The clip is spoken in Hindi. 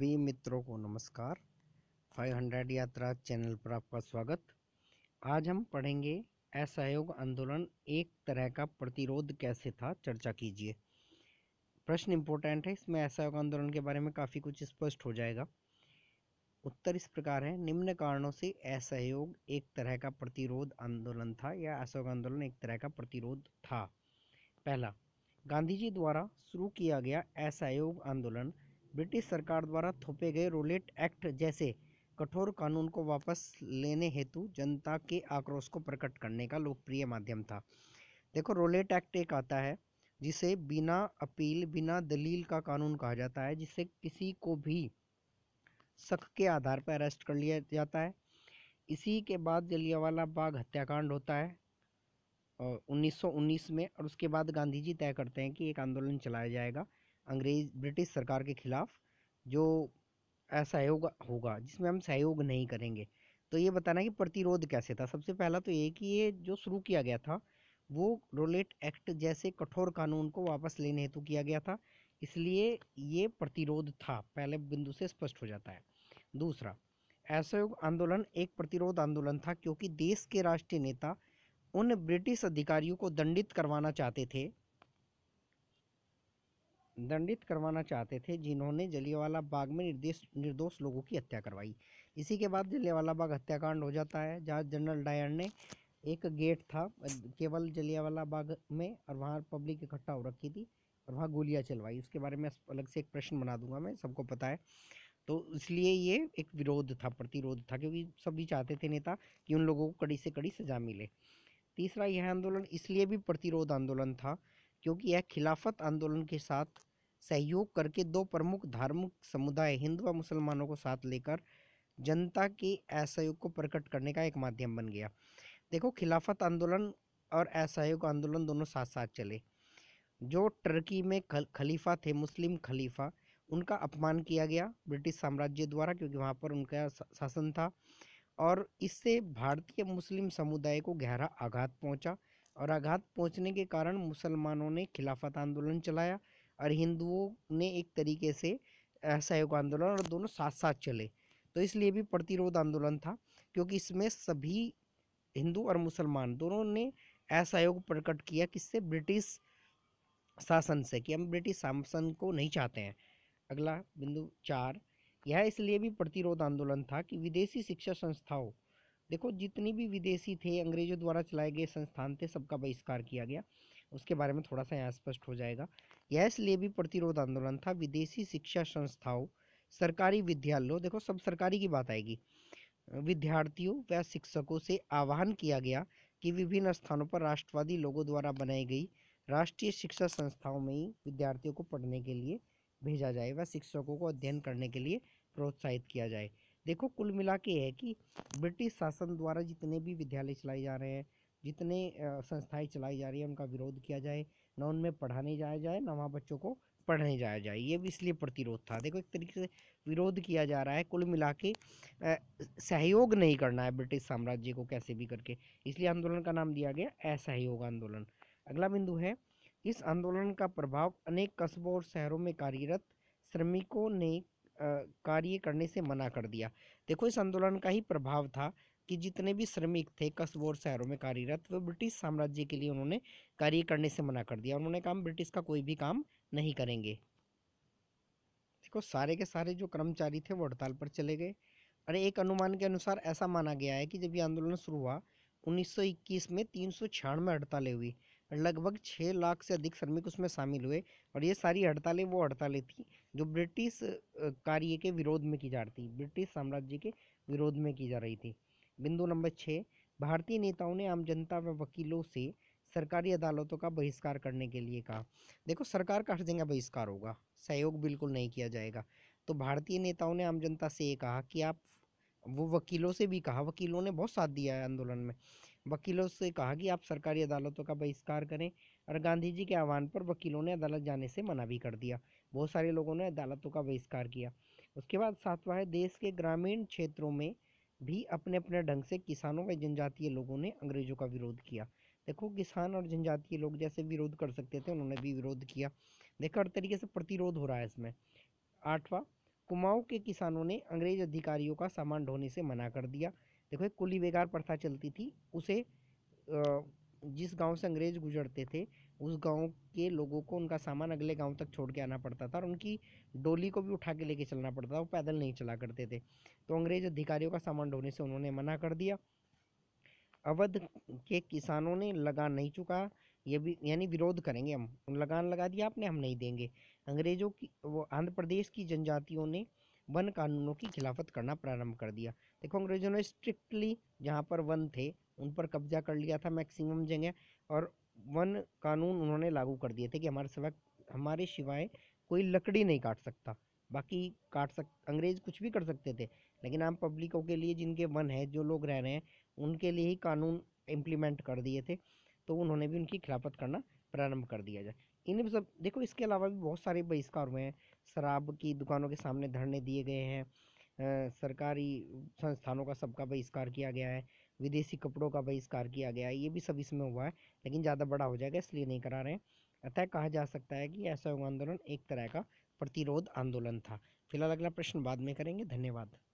वी मित्रों को नमस्कार 500 यात्रा चैनल पर आपका स्वागत आज हम पढ़ेंगे असहयोग आंदोलन एक तरह का प्रतिरोध कैसे था चर्चा कीजिए प्रश्न इम्पोर्टेंट है इसमें असहयोग आंदोलन के बारे में काफ़ी कुछ स्पष्ट हो जाएगा उत्तर इस प्रकार है निम्न कारणों से असहयोग एक तरह का प्रतिरोध आंदोलन था या असहयोग आंदोलन एक तरह का प्रतिरोध था पहला गांधी जी द्वारा शुरू किया गया असहयोग आंदोलन ब्रिटिश सरकार द्वारा थोपे गए रोलेट एक्ट जैसे कठोर कानून को वापस लेने हेतु जनता के आक्रोश को प्रकट करने का लोकप्रिय माध्यम था देखो रोलेट एक्ट एक आता है जिसे बिना अपील बिना दलील का कानून कहा जाता है जिससे किसी को भी शक के आधार पर अरेस्ट कर लिया जाता है इसी के बाद जलियावाला बाग हत्याकांड होता है और 1919 में और उसके बाद गांधी जी तय करते हैं कि एक आंदोलन चलाया जाएगा अंग्रेज ब्रिटिश सरकार के ख़िलाफ़ जो असहयोग होगा जिसमें हम सहयोग नहीं करेंगे तो ये बताना कि प्रतिरोध कैसे था सबसे पहला तो ये कि ये जो शुरू किया गया था वो रोलेट एक्ट जैसे कठोर कानून को वापस लेने हेतु किया गया था इसलिए ये प्रतिरोध था पहले बिंदु से स्पष्ट हो जाता है दूसरा असहयोग आंदोलन एक प्रतिरोध आंदोलन था क्योंकि देश के राष्ट्रीय नेता उन ब्रिटिश अधिकारियों को दंडित करवाना चाहते थे दंडित करवाना चाहते थे जिन्होंने जलियावाला बाग में निर्देश निर्दोष लोगों की हत्या करवाई इसी के बाद जलियावाला बाग हत्याकांड हो जाता है जहाँ जनरल डायर ने एक गेट था केवल जलियावाला बाग में और वहाँ पब्लिक इकट्ठा हो रखी थी और वहाँ गोलियाँ चलवाई उसके बारे में अलग से एक प्रश्न बना दूंगा मैं सबको पता है तो इसलिए ये एक विरोध था प्रतिरोध था क्योंकि सभी चाहते थे नेता कि उन लोगों को कड़ी से कड़ी सजा मिले तीसरा यह आंदोलन इसलिए भी प्रतिरोध आंदोलन था क्योंकि यह खिलाफत आंदोलन के साथ सहयोग करके दो प्रमुख धार्मिक समुदाय हिंदू व मुसलमानों को साथ लेकर जनता के असहयोग को प्रकट करने का एक माध्यम बन गया देखो खिलाफत आंदोलन और असहयोग आंदोलन दोनों साथ साथ चले जो टर्की में खल, खलीफा थे मुस्लिम खलीफा उनका अपमान किया गया ब्रिटिश साम्राज्य द्वारा क्योंकि वहाँ पर उनका शासन था और इससे भारतीय मुस्लिम समुदाय को गहरा आघात पहुँचा और आघात पहुंचने के कारण मुसलमानों ने खिलाफत आंदोलन चलाया और हिंदुओं ने एक तरीके से सहयोग आंदोलन और दोनों साथ साथ चले तो इसलिए भी प्रतिरोध आंदोलन था क्योंकि इसमें सभी हिंदू और मुसलमान दोनों ने असहयोग प्रकट किया किससे ब्रिटिश शासन से कि हम ब्रिटिश शासन को नहीं चाहते हैं अगला बिंदु चार यह इसलिए भी प्रतिरोध आंदोलन था कि विदेशी शिक्षा संस्थाओं देखो जितनी भी विदेशी थे अंग्रेज़ों द्वारा चलाए गए संस्थान थे सबका बहिष्कार किया गया उसके बारे में थोड़ा सा यहाँ स्पष्ट हो जाएगा यह इसलिए भी प्रतिरोध आंदोलन था विदेशी शिक्षा संस्थाओं सरकारी विद्यालयों देखो सब सरकारी की बात आएगी विद्यार्थियों व शिक्षकों से आह्वान किया गया कि विभिन्न स्थानों पर राष्ट्रवादी लोगों द्वारा बनाई गई राष्ट्रीय शिक्षा संस्थाओं में ही विद्यार्थियों को पढ़ने के लिए भेजा जाए व शिक्षकों को अध्ययन करने के लिए प्रोत्साहित किया जाए देखो कुल मिला के है कि ब्रिटिश शासन द्वारा जितने भी विद्यालय चलाए जा रहे हैं जितने संस्थाएं चलाई जा रही है उनका विरोध किया जाए ना उनमें पढ़ाने जाया जाए ना वहाँ बच्चों को पढ़ने जाया जाए ये भी इसलिए प्रतिरोध था देखो एक तरीके से विरोध किया जा रहा है कुल मिला के सहयोग नहीं करना है ब्रिटिश साम्राज्य को कैसे भी करके इसलिए आंदोलन का नाम दिया गया असहयोग आंदोलन अगला बिंदु है इस आंदोलन का प्रभाव अनेक कस्बों और शहरों में कार्यरत श्रमिकों ने कार्य करने से मना कर दिया देखो इस आंदोलन का ही प्रभाव था कि जितने भी श्रमिक थे कस्बों और शहरों में कार्यरत वे ब्रिटिश साम्राज्य के लिए उन्होंने कार्य करने से मना कर दिया उन्होंने कहा ब्रिटिश का कोई भी काम नहीं करेंगे देखो सारे के सारे जो कर्मचारी थे वो हड़ताल पर चले गए और एक अनुमान के अनुसार ऐसा माना गया है कि जब ये आंदोलन शुरू हुआ 1921 में तीन सौ छियानवे हड़तालें हुई लगभग छः लाख से अधिक श्रमिक उसमें शामिल हुए और ये सारी हड़तालें वो हड़तालें थी जो ब्रिटिश कार्य के विरोध में की जा रही थी ब्रिटिश साम्राज्य के विरोध में की जा रही थी बिंदु नंबर छः भारतीय नेताओं ने आम जनता व वकीलों से सरकारी अदालतों का बहिष्कार करने के लिए कहा देखो सरकार का हर जगह बहिष्कार होगा सहयोग बिल्कुल नहीं किया जाएगा तो भारतीय नेताओं ने आम जनता से ये कहा कि आप वो वकीलों से भी कहा वकीलों ने बहुत साथ दिया है आंदोलन में वकीलों से कहा कि आप सरकारी अदालतों का बहिष्कार करें और गांधी जी के आह्वान पर वकीलों ने अदालत जाने से मना भी कर दिया बहुत सारे लोगों ने अदालतों का बहिष्कार किया उसके बाद सातवां है देश के ग्रामीण क्षेत्रों में भी अपने अपने ढंग से किसानों व जनजातीय लोगों ने अंग्रेज़ों का विरोध किया देखो किसान और जनजातीय लोग जैसे विरोध कर सकते थे उन्होंने भी विरोध किया देखो हर तरीके से प्रतिरोध हो रहा है इसमें आठवां कुमाऊं के किसानों ने अंग्रेज अधिकारियों का सामान ढोने से मना कर दिया देखो एक कुली बेगार प्रथा चलती थी उसे जिस गांव से अंग्रेज गुजरते थे उस गांव के लोगों को उनका सामान अगले गांव तक छोड़ के आना पड़ता था और उनकी डोली को भी उठा के लेके चलना पड़ता था वो पैदल नहीं चला करते थे तो अंग्रेज अधिकारियों का सामान ढोने से उन्होंने मना कर दिया अवध के किसानों ने लगान नहीं चुका ये भी यानी विरोध करेंगे हम लगान लगा दिया आपने हम नहीं देंगे अंग्रेज़ों की वो आंध्र प्रदेश की जनजातियों ने वन कानूनों की खिलाफत करना प्रारंभ कर दिया देखो अंग्रेज़ों ने स्ट्रिक्टली जहाँ पर वन थे उन पर कब्जा कर लिया था मैक्सिमम जगह और वन कानून उन्होंने लागू कर दिए थे कि हमारे सिवा हमारे सिवाय कोई लकड़ी नहीं काट सकता बाकी काट सक अंग्रेज़ कुछ भी कर सकते थे लेकिन आम पब्लिकों के लिए जिनके वन है जो लोग रह रहे हैं उनके लिए ही कानून इम्प्लीमेंट कर दिए थे तो उन्होंने भी उनकी खिलाफत करना प्रारंभ कर दिया जाए इन सब देखो इसके अलावा भी बहुत सारे बहिष्कार हुए हैं शराब की दुकानों के सामने धरने दिए गए हैं सरकारी संस्थानों का सबका बहिष्कार किया गया है विदेशी कपड़ों का बहिष्कार किया गया है ये भी सब इसमें हुआ है लेकिन ज़्यादा बड़ा हो जाएगा इसलिए नहीं करा रहे हैं अतः कहा जा सकता है कि ऐसा आंदोलन एक तरह का प्रतिरोध आंदोलन था फिलहाल अगला प्रश्न बाद में करेंगे धन्यवाद